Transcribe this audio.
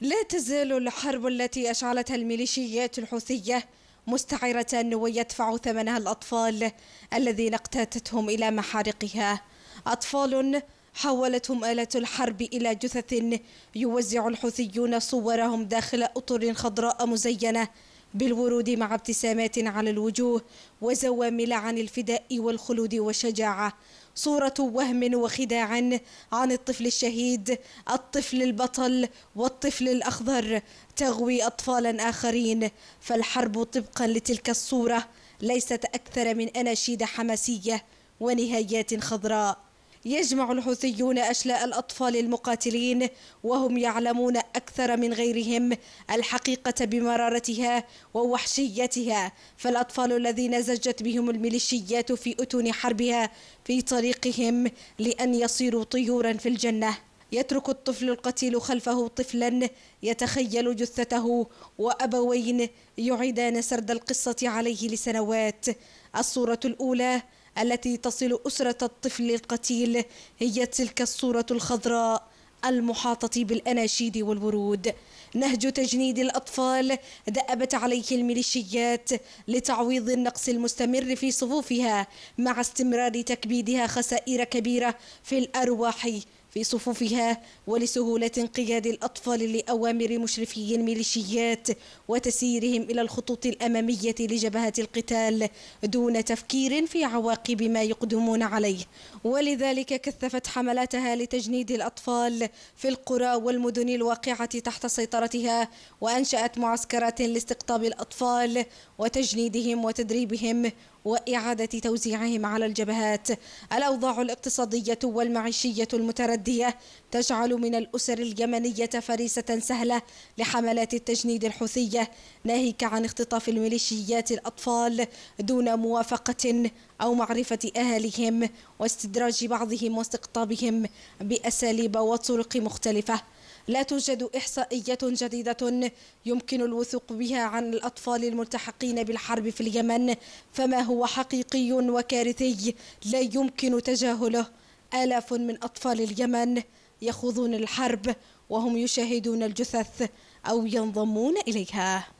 لا تزال الحرب التي أشعلتها الميليشيات الحوثية مستعرة ويدفع ثمنها الأطفال الذين اقتاتتهم إلى محارقها أطفال حولتهم آلة الحرب إلى جثث يوزع الحوثيون صورهم داخل أطر خضراء مزينة بالورود مع ابتسامات على الوجوه وزوامل عن الفداء والخلود والشجاعة صورة وهم وخداع عن الطفل الشهيد الطفل البطل والطفل الأخضر تغوي أطفالا آخرين فالحرب طبقا لتلك الصورة ليست أكثر من أناشيد حماسية ونهايات خضراء يجمع الحوثيون أشلاء الأطفال المقاتلين وهم يعلمون أكثر من غيرهم الحقيقة بمرارتها ووحشيتها فالأطفال الذين زجت بهم الميليشيات في أتون حربها في طريقهم لأن يصيروا طيورا في الجنة يترك الطفل القتيل خلفه طفلا يتخيل جثته وأبوين يعيدان سرد القصة عليه لسنوات الصورة الأولى التي تصل أسرة الطفل القتيل هي تلك الصورة الخضراء المحاطة بالأناشيد والورود نهج تجنيد الأطفال دأبت عليه الميليشيات لتعويض النقص المستمر في صفوفها مع استمرار تكبيدها خسائر كبيرة في الأرواح في صفوفها ولسهولة انقياد الأطفال لأوامر مشرفي الميليشيات وتسييرهم إلى الخطوط الأمامية لجبهة القتال دون تفكير في عواقب ما يقدمون عليه ولذلك كثفت حملاتها لتجنيد الأطفال في القرى والمدن الواقعة تحت سيطرتها وأنشأت معسكرات لاستقطاب الأطفال وتجنيدهم وتدريبهم وإعادة توزيعهم على الجبهات الأوضاع الاقتصادية والمعيشية المترددة المادية تجعل من الأسر اليمنية فريسة سهلة لحملات التجنيد الحوثية ناهيك عن اختطاف الميليشيات الأطفال دون موافقة أو معرفة أهاليهم واستدراج بعضهم واستقطابهم بأساليب وطرق مختلفة لا توجد إحصائية جديدة يمكن الوثوق بها عن الأطفال الملتحقين بالحرب في اليمن فما هو حقيقي وكارثي لا يمكن تجاهله آلاف من أطفال اليمن يخوضون الحرب وهم يشاهدون الجثث أو ينضمون إليها